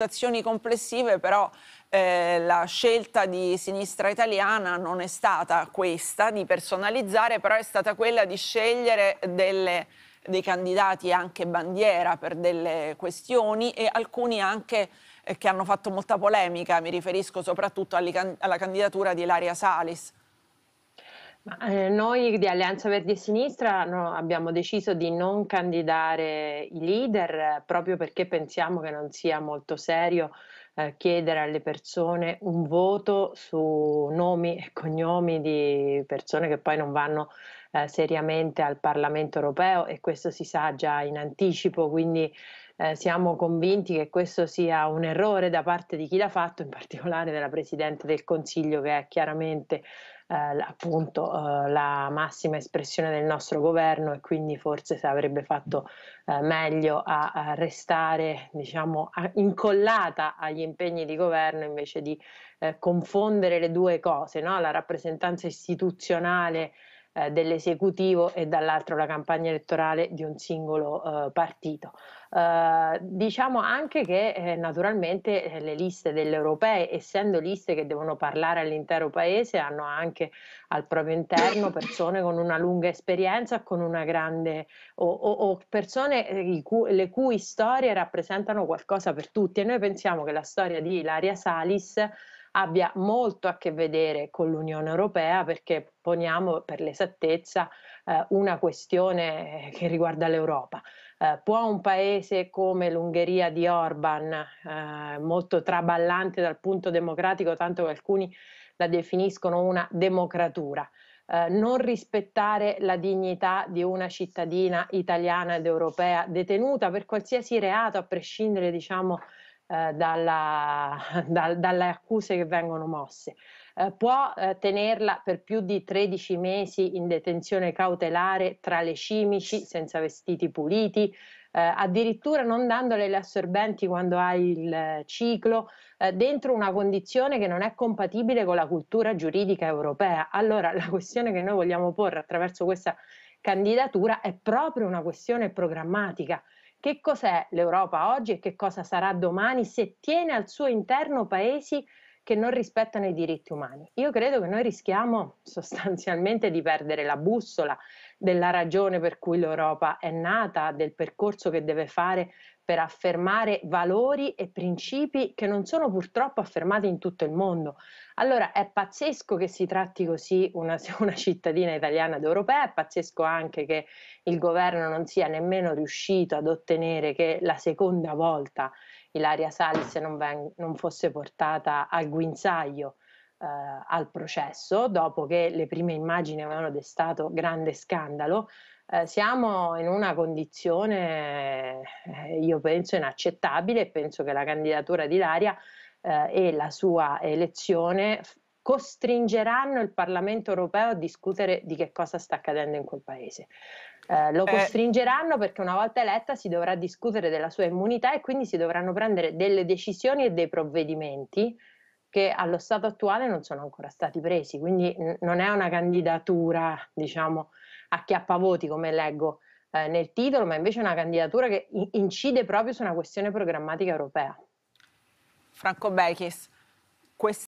valutazioni complessive, però eh, la scelta di sinistra italiana non è stata questa di personalizzare, però è stata quella di scegliere delle, dei candidati anche bandiera per delle questioni e alcuni anche eh, che hanno fatto molta polemica, mi riferisco soprattutto alla candidatura di Ilaria Salis. Eh, noi di Alleanza Verdi e Sinistra no, abbiamo deciso di non candidare i leader eh, proprio perché pensiamo che non sia molto serio eh, chiedere alle persone un voto su nomi e cognomi di persone che poi non vanno eh, seriamente al Parlamento europeo e questo si sa già in anticipo, quindi eh, siamo convinti che questo sia un errore da parte di chi l'ha fatto, in particolare della Presidente del Consiglio che è chiaramente eh, appunto eh, la massima espressione del nostro governo e quindi forse si avrebbe fatto eh, meglio a, a restare diciamo, a, incollata agli impegni di governo invece di confondere le due cose, no? la rappresentanza istituzionale eh, dell'esecutivo e dall'altro la campagna elettorale di un singolo eh, partito. Eh, diciamo anche che eh, naturalmente eh, le liste delle europee, essendo liste che devono parlare all'intero paese, hanno anche al proprio interno persone con una lunga esperienza, con una grande o, o, o persone eh, cui, le cui storie rappresentano qualcosa per tutti. E noi pensiamo che la storia di Ilaria Salis abbia molto a che vedere con l'Unione Europea perché poniamo per l'esattezza eh, una questione che riguarda l'Europa. Eh, può un paese come l'Ungheria di Orban, eh, molto traballante dal punto democratico, tanto che alcuni la definiscono una democratura, eh, non rispettare la dignità di una cittadina italiana ed europea detenuta per qualsiasi reato, a prescindere diciamo, eh, dalla, da, dalle accuse che vengono mosse. Eh, può eh, tenerla per più di 13 mesi in detenzione cautelare tra le cimici, senza vestiti puliti, eh, addirittura non dandole le assorbenti quando ha il eh, ciclo, eh, dentro una condizione che non è compatibile con la cultura giuridica europea. Allora la questione che noi vogliamo porre attraverso questa candidatura è proprio una questione programmatica che cos'è l'Europa oggi e che cosa sarà domani se tiene al suo interno paesi che non rispettano i diritti umani? Io credo che noi rischiamo sostanzialmente di perdere la bussola della ragione per cui l'Europa è nata, del percorso che deve fare per affermare valori e principi che non sono purtroppo affermati in tutto il mondo. Allora è pazzesco che si tratti così una, una cittadina italiana ed europea, è pazzesco anche che il governo non sia nemmeno riuscito ad ottenere che la seconda volta Ilaria Salis non, veng- non fosse portata al guinzaglio. Eh, al processo, dopo che le prime immagini avevano destato grande scandalo, eh, siamo in una condizione, eh, io penso, inaccettabile e penso che la candidatura di Ilaria eh, e la sua elezione costringeranno il Parlamento europeo a discutere di che cosa sta accadendo in quel paese. Eh, lo eh. costringeranno perché una volta eletta si dovrà discutere della sua immunità e quindi si dovranno prendere delle decisioni e dei provvedimenti che allo stato attuale non sono ancora stati presi, quindi non è una candidatura, diciamo, a chiappavoti come leggo eh, nel titolo, ma invece è una candidatura che incide proprio su una questione programmatica europea. Franco Bechis, quest